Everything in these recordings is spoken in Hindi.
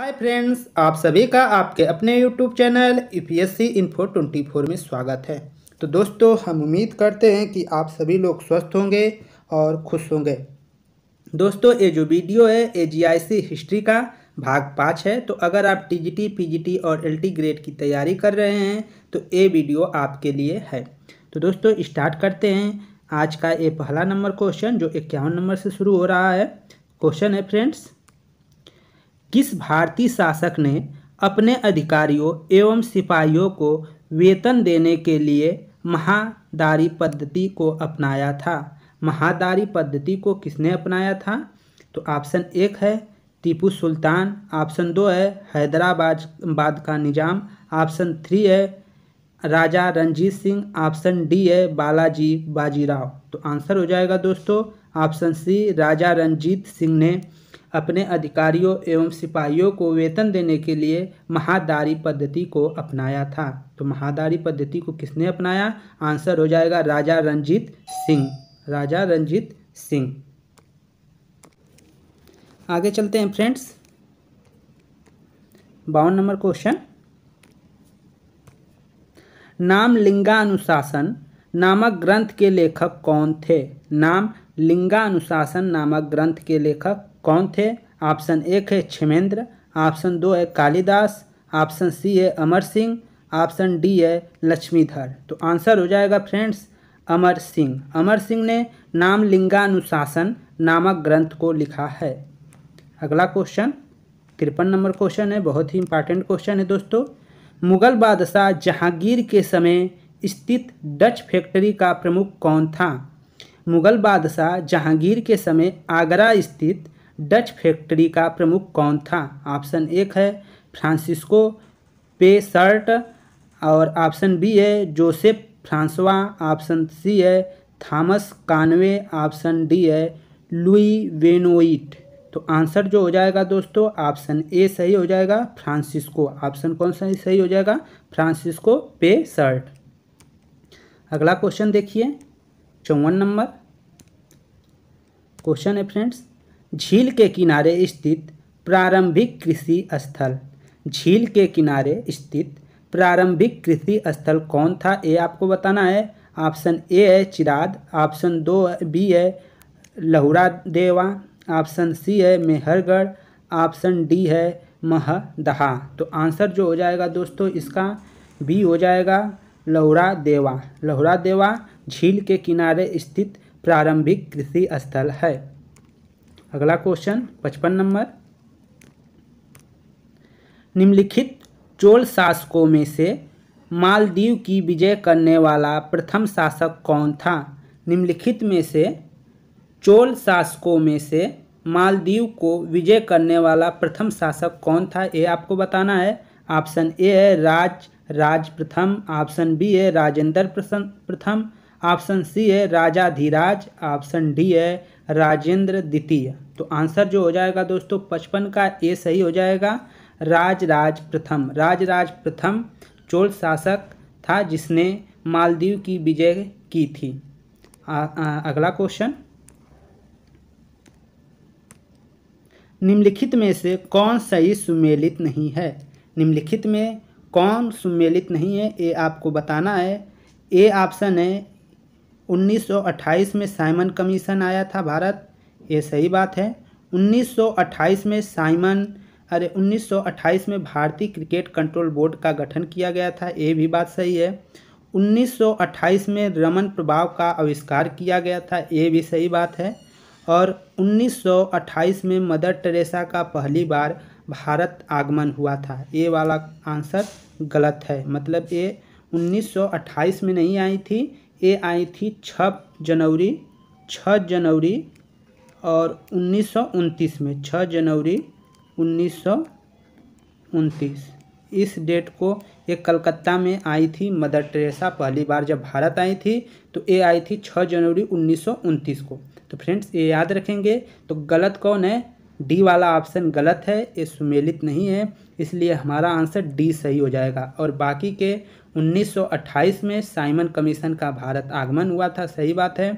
हाय फ्रेंड्स आप सभी का आपके अपने YouTube channel U P S C info twenty four में स्वागत है तो दोस्तों हम उम्मीद करते हैं कि आप सभी लोग स्वस्थ होंगे और खुश होंगे दोस्तों ये जो वीडियो है ए जी आई सी हिस्ट्री का भाग पाँच है तो अगर आप T G T P G T और एल टी ग्रेड की तैयारी कर रहे हैं तो ये वीडियो आपके लिए है तो दोस्तों स्टार्ट करते हैं आज का ये पहला नंबर क्वेश्चन जो इक्यावन नंबर से शुरू हो रहा है क्वेश्चन है फ्रेंड्स किस भारतीय शासक ने अपने अधिकारियों एवं सिपाहियों को वेतन देने के लिए महादारी पद्धति को अपनाया था महादारी पद्धति को किसने अपनाया था तो ऑप्शन एक है टीपू सुल्तान ऑप्शन दो है हैदराबाद बाद का निज़ाम ऑप्शन थ्री है राजा रंजीत सिंह ऑप्शन डी है बालाजी बाजीराव तो आंसर हो जाएगा दोस्तों ऑप्शन सी राजा रंजीत सिंह ने अपने अधिकारियों एवं सिपाहियों को वेतन देने के लिए महादारी पद्धति को अपनाया था तो महादारी पद्धति को किसने अपनाया आंसर हो जाएगा राजा रंजीत सिंह राजा रंजीत सिंह आगे चलते हैं फ्रेंड्स बावन नंबर क्वेश्चन नाम लिंगानुशासन नामक ग्रंथ के लेखक कौन थे नाम लिंगानुशासन नामक ग्रंथ के लेखक कौन थे ऑप्शन एक है क्षमेंद्र ऑप्शन दो है कालिदास ऑप्शन सी है अमर सिंह ऑप्शन डी है लक्ष्मीधर तो आंसर हो जाएगा फ्रेंड्स अमर सिंह अमर सिंह ने नाम लिंगानुशासन नामक ग्रंथ को लिखा है अगला क्वेश्चन तिरपन नंबर क्वेश्चन है बहुत ही इंपॉर्टेंट क्वेश्चन है दोस्तों मुगल बादशाह जहांगीर के समय स्थित डच फैक्ट्री का प्रमुख कौन था मुगल बादशाह जहांगीर के समय आगरा स्थित डच फैक्ट्री का प्रमुख कौन था ऑप्शन एक है फ्रांसिस्को पेसर्ट और ऑप्शन बी है जोसेफ फ्रांसवा ऑप्शन सी है थॉमस कानवे ऑप्शन डी है लुई वेनोइट तो आंसर जो हो जाएगा दोस्तों ऑप्शन ए सही हो जाएगा फ्रांसिस्को ऑप्शन कौन सा सही हो जाएगा फ्रांसिस्को पे शर्ट अगला क्वेश्चन देखिए चौवन नंबर क्वेश्चन है फ्रेंड्स झील के किनारे स्थित प्रारंभिक कृषि स्थल झील के किनारे स्थित प्रारंभिक कृषि स्थल कौन था ये आपको बताना है ऑप्शन ए है चिराद ऑप्शन दो बी है लहुरा देवा ऑप्शन सी है मेहरगढ़ ऑप्शन डी है महदहा तो आंसर जो हो जाएगा दोस्तों इसका बी हो जाएगा लहुरा देवा लहुरा देवा झील के किनारे स्थित प्रारंभिक कृषि स्थल है अगला क्वेश्चन पचपन नंबर निम्नलिखित चोल शासकों में से मालदीव की विजय करने वाला प्रथम शासक कौन था निम्नलिखित में से चोल शासकों में से मालदीव को विजय करने वाला प्रथम शासक कौन था ये आपको बताना है ऑप्शन ए है राज राज प्रथम ऑप्शन बी है राजेंद्र प्रथम ऑप्शन सी है राजा धीराज ऑप्शन डी है राजेंद्र द्वितीय तो आंसर जो हो जाएगा दोस्तों पचपन का ए सही हो जाएगा राजराज प्रथम राजराज प्रथम चोल शासक था जिसने मालदीव की विजय की थी आ, आ, अगला क्वेश्चन निम्नलिखित में से कौन सही सुमेलित नहीं है निम्नलिखित में कौन सुमेलित नहीं है ये आपको बताना है ए ऑप्शन है 1928 में साइमन कमीशन आया था भारत ये सही बात है 1928 में साइमन अरे 1928 में भारतीय क्रिकेट कंट्रोल बोर्ड का गठन किया गया था ये भी बात सही है 1928 में रमन प्रभाव का आविष्कार किया गया था ये भी सही बात है और 1928 में मदर टेरेसा का पहली बार भारत आगमन हुआ था ये वाला आंसर गलत है मतलब ये 1928 में नहीं आई थी ये आई थी छ जनवरी छः जनवरी और उन्नीस में छः जनवरी उन्नीस इस डेट को ये कलकत्ता में आई थी मदर टेरेसा पहली बार जब भारत आई थी तो ये आई थी 6 जनवरी उन्नीस को तो फ्रेंड्स ये याद रखेंगे तो गलत कौन है डी वाला ऑप्शन गलत है ये सुमेलित नहीं है इसलिए हमारा आंसर डी सही हो जाएगा और बाकी के 1928 में साइमन कमीशन का भारत आगमन हुआ था सही बात है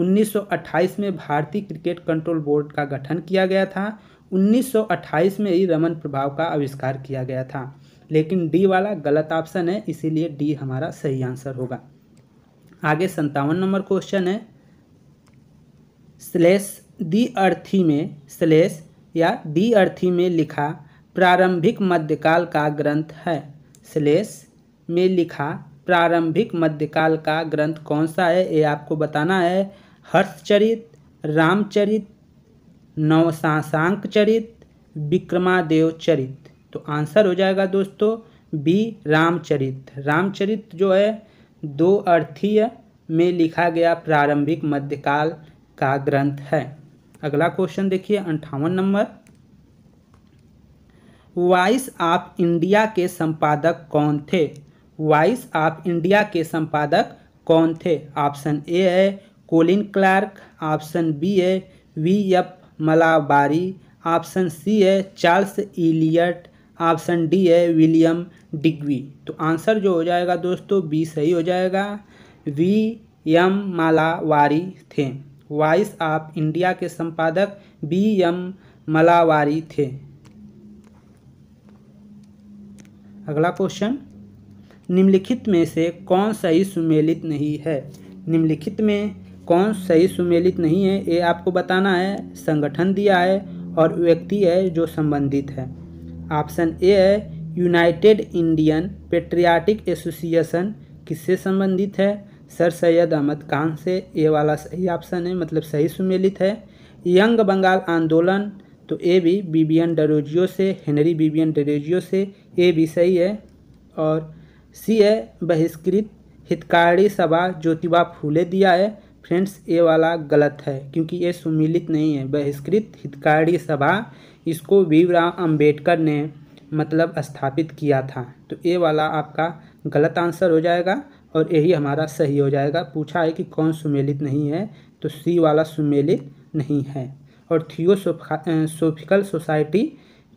1928 में भारतीय क्रिकेट कंट्रोल बोर्ड का गठन किया गया था 1928 में ही रमन प्रभाव का आविष्कार किया गया था लेकिन डी वाला गलत ऑप्शन है इसीलिए डी हमारा सही आंसर होगा आगे संतावन नंबर क्वेश्चन है स्लेश दी अर्थी में श्लेष या दी अर्थी में लिखा प्रारंभिक मध्यकाल का ग्रंथ है श्लेष में लिखा प्रारंभिक मध्यकाल का ग्रंथ कौन सा है ये आपको बताना है हर्षचरित रामचरित नवसाशांक चरित विक्रमादेव चरित तो आंसर हो जाएगा दोस्तों बी रामचरित रामचरित जो है दो अर्थीय में लिखा गया प्रारंभिक मध्यकाल का ग्रंथ है अगला क्वेश्चन देखिए अंठावन नंबर वाइस ऑफ इंडिया के संपादक कौन थे वाइस ऑफ इंडिया के संपादक कौन थे ऑप्शन ए है कोलिन क्लार्क ऑप्शन बी है V F Malabari option C है चार्ल्स इलियट ऑप्शन डी है विलियम डिग्वी तो आंसर जो हो जाएगा दोस्तों बी सही हो जाएगा वी एम मालावारी थे वॉइस ऑफ इंडिया के संपादक बी एम मलावारी थे अगला क्वेश्चन निम्नलिखित में से कौन सही सुमेलित नहीं है निम्नलिखित में कौन सही सुमेलित नहीं है ये आपको बताना है संगठन दिया है और व्यक्ति है जो संबंधित है ऑप्शन ए है यूनाइटेड इंडियन पेट्रियाटिक एसोसिएशन किससे संबंधित है सर सैयद अहमद खान से ये वाला सही ऑप्शन है मतलब सही सुमेलित है यंग बंगाल आंदोलन तो ए भी बीबीएन डरोजियो से हेनरी बीबीएन डरोजियो से ए भी सही है और सी है बहिष्कृत हितकारी सभा ज्योतिबा फूले दिया है फ्रेंड्स ये वाला गलत है क्योंकि ये सुमिलित नहीं है बहिष्कृत हितकारी सभा इसको भीमराव अंबेडकर ने मतलब स्थापित किया था तो ये वाला आपका गलत आंसर हो जाएगा और यही हमारा सही हो जाएगा पूछा है कि कौन सुमेलित नहीं है तो सी वाला सुमेलित नहीं है और थियोसोफिकल सोसाइटी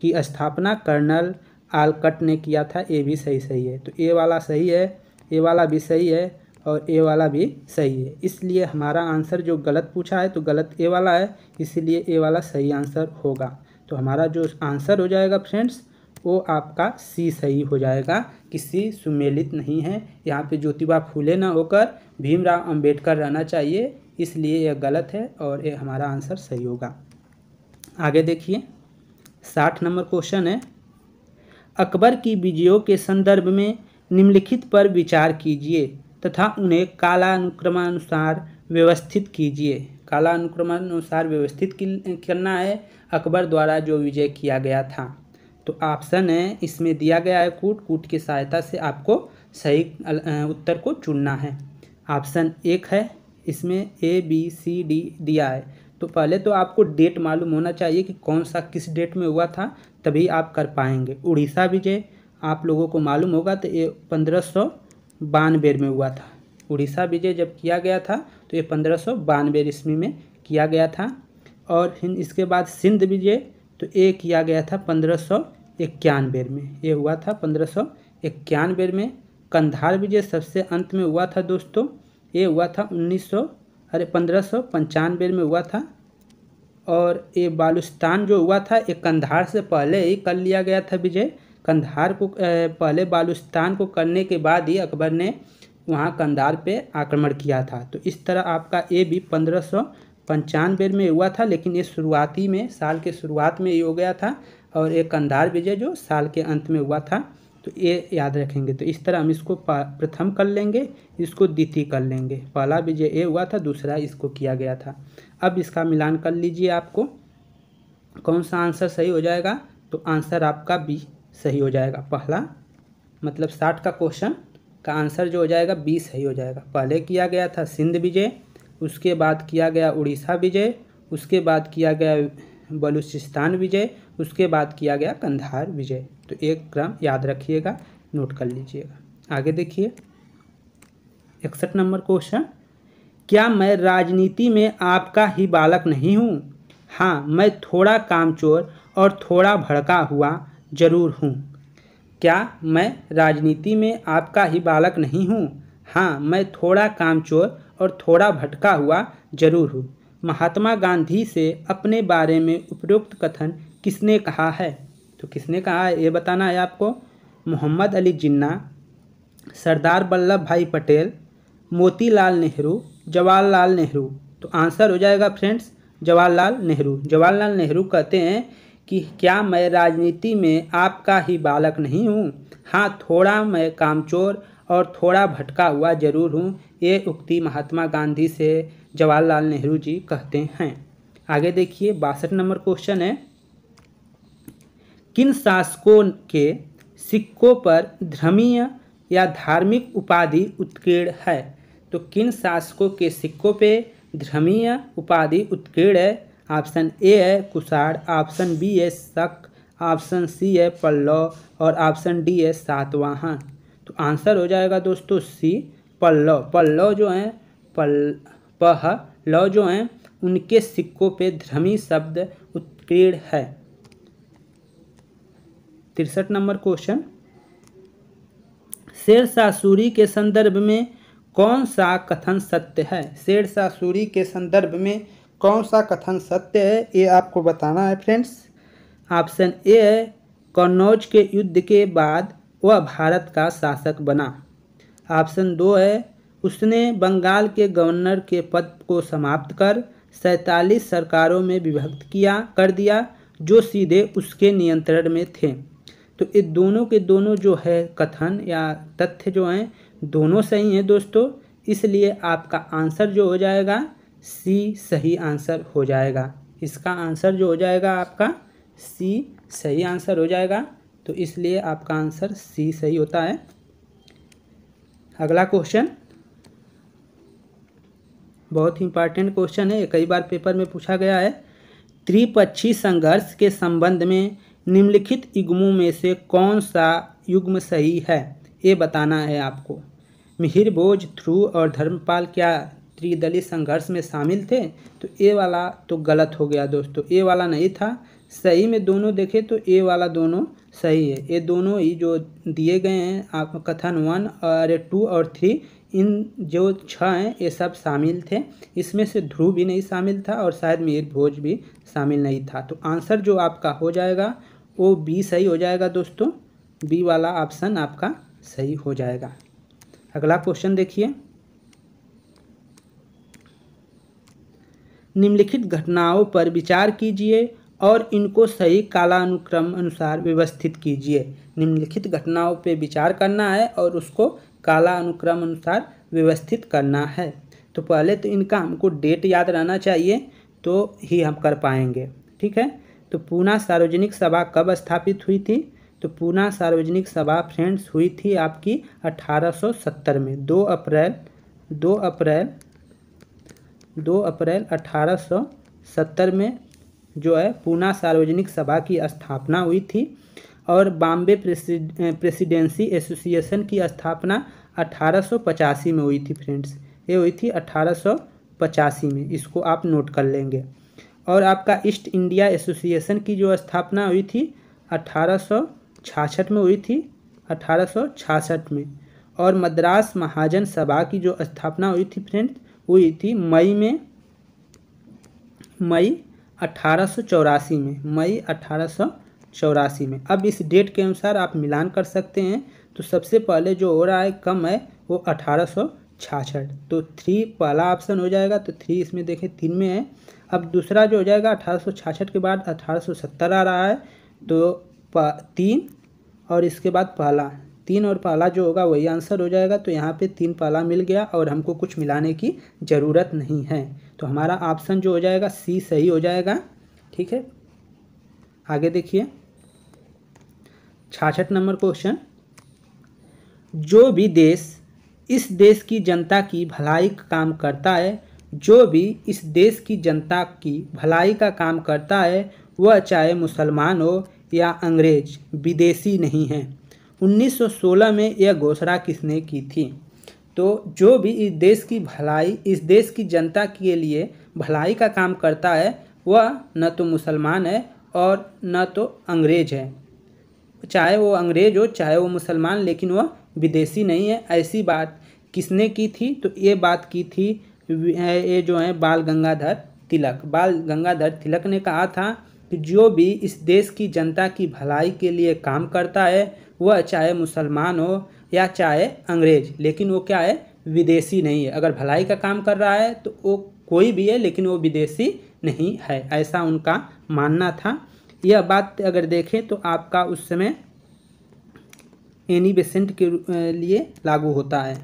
की स्थापना कर्नल आलकट ने किया था ये भी सही सही है तो ए वाला सही है ए वाला भी सही है और ए वाला भी सही है इसलिए हमारा आंसर जो गलत पूछा है तो गलत ए वाला है इसीलिए ए वाला सही आंसर होगा तो हमारा जो आंसर हो जाएगा फ्रेंड्स वो आपका सी सही हो जाएगा कि सी सुमेलित नहीं है यहाँ पे ज्योतिबा फूले ना होकर भीमराव अंबेडकर रहना चाहिए इसलिए यह गलत है और ये हमारा आंसर सही होगा आगे देखिए साठ नंबर क्वेश्चन है अकबर की विजयों के संदर्भ में निम्नलिखित पर विचार कीजिए तथा उन्हें कालानुक्रमानुसार व्यवस्थित कीजिए कालानुक्रमानुसार व्यवस्थित करना है अकबर द्वारा जो विजय किया गया था तो ऑप्शन है इसमें दिया गया है कूट कूट की सहायता से आपको सही उत्तर को चुनना है ऑप्शन एक है इसमें ए बी सी डी दिया है तो पहले तो आपको डेट मालूम होना चाहिए कि कौन सा किस डेट में हुआ था तभी आप कर पाएंगे उड़ीसा विजय आप लोगों को मालूम होगा तो ये पंद्रह सौ बानवे में हुआ था उड़ीसा विजय जब किया गया था तो ये पंद्रह सौ बानवे ईस्वी में किया गया था और फिर इसके बाद सिंध विजय तो ये किया गया था पंद्रह सौ इक्यानवे में ये हुआ था पंद्रह सौ इक्यानवे में कंधार विजय सबसे अंत में हुआ था दोस्तों ये हुआ था उन्नीस सौ अरे पंद्रह सौ पंचानवे में हुआ था और ये बालुस्तान जो हुआ था ये कंधार से पहले ही कर लिया गया था विजय कंधार को पहले बालुस्तान को करने के बाद ही अकबर ने वहाँ कंधार पे आक्रमण किया था तो इस तरह आपका ये भी पंद्रह सौ पंचानवे में हुआ था लेकिन ये शुरुआती में साल के शुरुआत में ये हो गया था और एक कंधार विजय जो साल के अंत में हुआ था तो ये याद रखेंगे तो इस तरह हम इसको प्रथम कर लेंगे इसको द्वितीय कर लेंगे पहला विजय ये हुआ था दूसरा इसको किया गया था अब इसका मिलान कर लीजिए आपको कौन सा आंसर सही हो जाएगा तो आंसर आपका बी सही हो जाएगा पहला मतलब साठ का क्वेश्चन का आंसर जो हो जाएगा बी सही हो जाएगा पहले किया गया था सिंध विजय उसके बाद किया गया उड़ीसा विजय उसके बाद किया गया बलूचिस्तान विजय उसके बाद किया गया कंधार विजय तो एक क्रम याद रखिएगा नोट कर लीजिएगा आगे देखिए इकसठ नंबर क्वेश्चन क्या मैं राजनीति में आपका ही बालक नहीं हूँ हाँ मैं थोड़ा कामचोर और थोड़ा भड़का हुआ जरूर हूँ क्या मैं राजनीति में आपका ही बालक नहीं हूँ हाँ मैं थोड़ा कामचोर और थोड़ा भटका हुआ जरूर हूँ महात्मा गांधी से अपने बारे में उपरोक्त कथन किसने कहा है तो किसने कहा है ये बताना है आपको मोहम्मद अली जिन्ना सरदार वल्लभ भाई पटेल मोतीलाल नेहरू जवाहरलाल नेहरू तो आंसर हो जाएगा फ्रेंड्स जवाहरलाल नेहरू जवाहरलाल नेहरू कहते हैं कि क्या मैं राजनीति में आपका ही बालक नहीं हूँ हाँ थोड़ा मैं कामचोर और थोड़ा भटका हुआ जरूर हूँ ये उक्ति महात्मा गांधी से जवाहरलाल नेहरू जी कहते हैं आगे देखिए बासठ नंबर क्वेश्चन है किन शासकों के सिक्कों पर धर्मीय या धार्मिक उपाधि उत्कीर्ण है तो किन शासकों के सिक्कों पे धर्मीय उपाधि उत्कीर्ण है ऑप्शन ए है कुसाड़ ऑप्शन बी है शक ऑप्शन सी है पल्लव और ऑप्शन डी है सातवाहन तो आंसर हो जाएगा दोस्तों सी पल्लव पल्लव जो है पल पह लौ जो हैं उनके सिक्कों पे ध्रमी शब्द उत्कीर्ण है तिरसठ नंबर क्वेश्चन शेर सासूरी के संदर्भ में कौन सा कथन सत्य है शेर सासूरी के संदर्भ में कौन सा कथन सत्य है ये आपको बताना है फ्रेंड्स ऑप्शन ए है कन्नौज के युद्ध के बाद वह भारत का शासक बना ऑप्शन दो है उसने बंगाल के गवर्नर के पद को समाप्त कर सैतालीस सरकारों में विभक्त किया कर दिया जो सीधे उसके नियंत्रण में थे तो ये दोनों के दोनों जो है कथन या तथ्य जो हैं दोनों सही हैं दोस्तों इसलिए आपका आंसर जो हो जाएगा सी सही आंसर हो जाएगा इसका आंसर जो हो जाएगा आपका सी सही आंसर हो जाएगा तो इसलिए आपका आंसर सी सही होता है अगला क्वेश्चन बहुत ही इंपॉर्टेंट क्वेश्चन है कई बार पेपर में पूछा गया है त्रिपक्षी संघर्ष के संबंध में निम्नलिखित युग्मों में से कौन सा युग्म सही है ये बताना है आपको मिहिर बोझ ध्रुव और धर्मपाल क्या त्रिदलीय संघर्ष में शामिल थे तो ए वाला तो गलत हो गया दोस्तों ए वाला नहीं था सही में दोनों देखे तो ए वाला दोनों सही है ये दोनों ही जो दिए गए हैं आप कथन वन और टू और थ्री इन जो छः हैं ये सब शामिल थे इसमें से ध्रुव भी नहीं शामिल था और शायद मीर भोज भी शामिल नहीं था तो आंसर जो आपका हो जाएगा वो बी सही हो जाएगा दोस्तों बी वाला ऑप्शन आपका सही हो जाएगा अगला क्वेश्चन देखिए निम्नलिखित घटनाओं पर विचार कीजिए और इनको सही कालानुक्रम अनुसार व्यवस्थित कीजिए निम्नलिखित घटनाओं पर विचार करना है और उसको काला अनुक्रम अनुसार व्यवस्थित करना है तो पहले तो इनका हमको डेट याद रहना चाहिए तो ही हम कर पाएंगे ठीक है तो पूना सार्वजनिक सभा कब स्थापित हुई थी तो पूना सार्वजनिक सभा फ्रेंड्स हुई थी आपकी 1870 में 2 अप्रैल 2 अप्रैल 2 अप्रैल 1870 में जो है पूना सार्वजनिक सभा की स्थापना हुई थी और बॉम्बे प्रेसिडेंसी एसोसिएशन की स्थापना अठारह में हुई थी फ्रेंड्स ये हुई थी अठारह में इसको आप नोट कर लेंगे और आपका ईस्ट इंडिया एसोसिएशन की जो स्थापना हुई थी अठारह में हुई थी अठारह में और मद्रास महाजन सभा की जो स्थापना हुई थी फ्रेंड हुई थी मई में मई अठारह में मई अठारह चौरासी में अब इस डेट के अनुसार आप मिलान कर सकते हैं तो सबसे पहले जो हो रहा है कम है वो अठारह छाछठ तो थ्री पहला ऑप्शन हो जाएगा तो थ्री इसमें देखें तीन में है अब दूसरा जो हो जाएगा अठारह छाछठ के बाद अठारह आ रहा है तो तीन और इसके बाद पहला तीन और पहला जो होगा वही आंसर हो जाएगा तो यहाँ पे तीन पहला मिल गया और हमको कुछ मिलाने की ज़रूरत नहीं है तो हमारा ऑप्शन जो हो जाएगा सी सही हो जाएगा ठीक है आगे देखिए छाछठ नंबर क्वेश्चन जो भी देश इस देश की जनता की भलाई का काम करता है जो भी इस देश की जनता की भलाई का काम करता है वह चाहे मुसलमान हो या अंग्रेज विदेशी नहीं है 1916 में यह घोषणा किसने की थी तो जो भी इस देश की भलाई इस देश की जनता के लिए भलाई का काम करता है वह न तो मुसलमान है और न तो अंग्रेज है चाहे वो अंग्रेज हो चाहे वो मुसलमान लेकिन वह विदेशी नहीं है ऐसी बात किसने की थी तो ये बात की थी ये जो है बाल गंगाधर तिलक बाल गंगाधर तिलक ने कहा था कि जो भी इस देश की जनता की भलाई के लिए काम करता है वह चाहे मुसलमान हो या चाहे अंग्रेज लेकिन वो क्या है विदेशी नहीं है अगर भलाई का काम कर रहा है तो वो कोई भी है लेकिन वो विदेशी नहीं है ऐसा उनका मानना था यह बात अगर देखें तो आपका उस समय एनी बेसेंट के लिए लागू होता है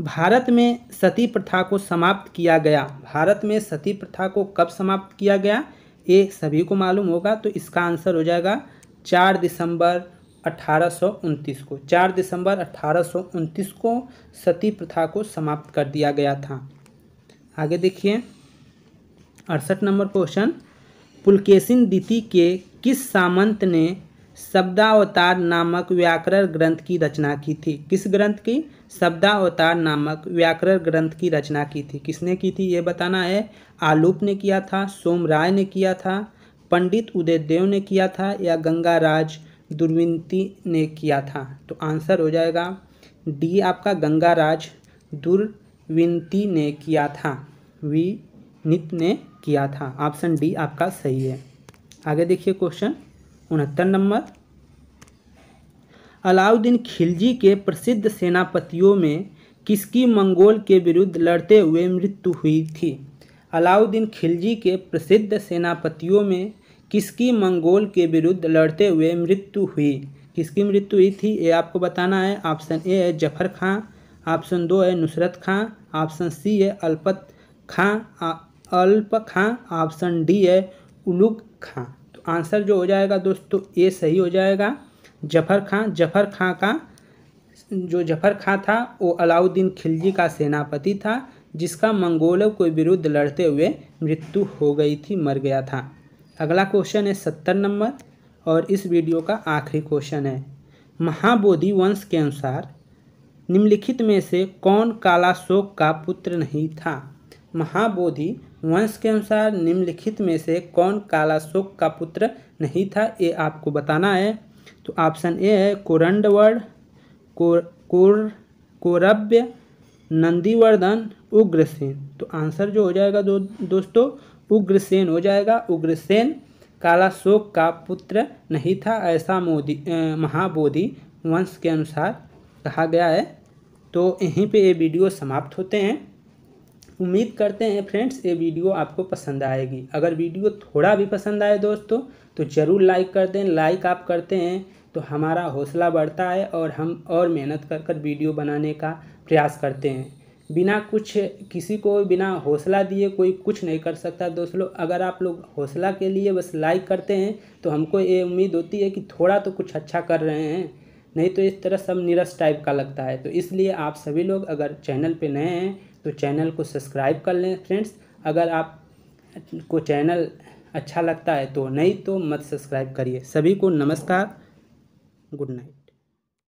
भारत में सती प्रथा को समाप्त किया गया भारत में सती प्रथा को कब समाप्त किया गया ये सभी को मालूम होगा तो इसका आंसर हो जाएगा चार दिसंबर अठारह को चार दिसंबर अठारह को सती प्रथा को समाप्त कर दिया गया था आगे देखिए अड़सठ नंबर क्वेश्चन पुलकेशिन दिति के किस सामंत ने शब्दावतार नामक व्याकरण ग्रंथ की रचना की थी किस ग्रंथ की शब्दावतार नामक व्याकरण ग्रंथ की रचना की थी किसने की थी ये बताना है आलोप ने किया था सोमराय ने किया था पंडित उदयदेव ने किया था या गंगाराज दुर्विंती ने किया था तो आंसर हो जाएगा डी आपका गंगाराज दुर्विंती ने किया था वी नित ने किया था ऑप्शन डी आपका सही है आगे देखिए क्वेश्चन उनहत्तर नंबर अलाउद्दीन खिलजी के प्रसिद्ध सेनापतियों में किसकी मंगोल के विरुद्ध लड़ते हुए मृत्यु हुई थी अलाउद्दीन खिलजी के प्रसिद्ध सेनापतियों में किसकी मंगोल के विरुद्ध लड़ते हुए मृत्यु हुई किसकी मृत्यु हुई थी ये आपको बताना है ऑप्शन ए है जफर खां ऑप्शन दो है नुसरत खां ऑप्शन सी है अल्पत खां अल्प खां ऑप्शन डी है उलुक खां तो आंसर जो हो जाएगा दोस्तों ए सही हो जाएगा जफर खां जफर खां का जो जफर खां था वो अलाउद्दीन खिलजी का सेनापति था जिसका मंगोलों के विरुद्ध लड़ते हुए मृत्यु हो गई थी मर गया था अगला क्वेश्चन है सत्तर नंबर और इस वीडियो का आखिरी क्वेश्चन है महाबोधि वंश के अनुसार निम्नलिखित में से कौन कालाशोक का पुत्र नहीं था महाबोधि वंश के अनुसार निम्नलिखित में से कौन कालाशोक का पुत्र नहीं था ये आपको बताना है तो ऑप्शन ए है कोरंडवर्ड कोर नंदीवर्धन उग्रसेन तो आंसर जो हो जाएगा दो दोस्तों उग्रसेन हो जाएगा उग्रसेन कालाशोक का पुत्र नहीं था ऐसा मोदी महाबोधि वंश के अनुसार कहा गया है तो यहीं पे ये वीडियो समाप्त होते हैं उम्मीद करते हैं फ्रेंड्स ये वीडियो आपको पसंद आएगी अगर वीडियो थोड़ा भी पसंद आए दोस्तों तो ज़रूर लाइक कर दें लाइक आप करते हैं तो हमारा हौसला बढ़ता है और हम और मेहनत कर कर वीडियो बनाने का प्रयास करते हैं बिना कुछ किसी को बिना हौसला दिए कोई कुछ नहीं कर सकता दोस्तों अगर आप लोग हौसला के लिए बस लाइक करते हैं तो हमको ये उम्मीद होती है कि थोड़ा तो कुछ अच्छा कर रहे हैं नहीं तो इस तरह सब निरस टाइप का लगता है तो इसलिए आप सभी लोग अगर चैनल पे नए हैं तो चैनल को सब्सक्राइब कर लें फ्रेंड्स अगर आप को चैनल अच्छा लगता है तो नहीं तो मत सब्सक्राइब करिए सभी को नमस्कार गुड नाइट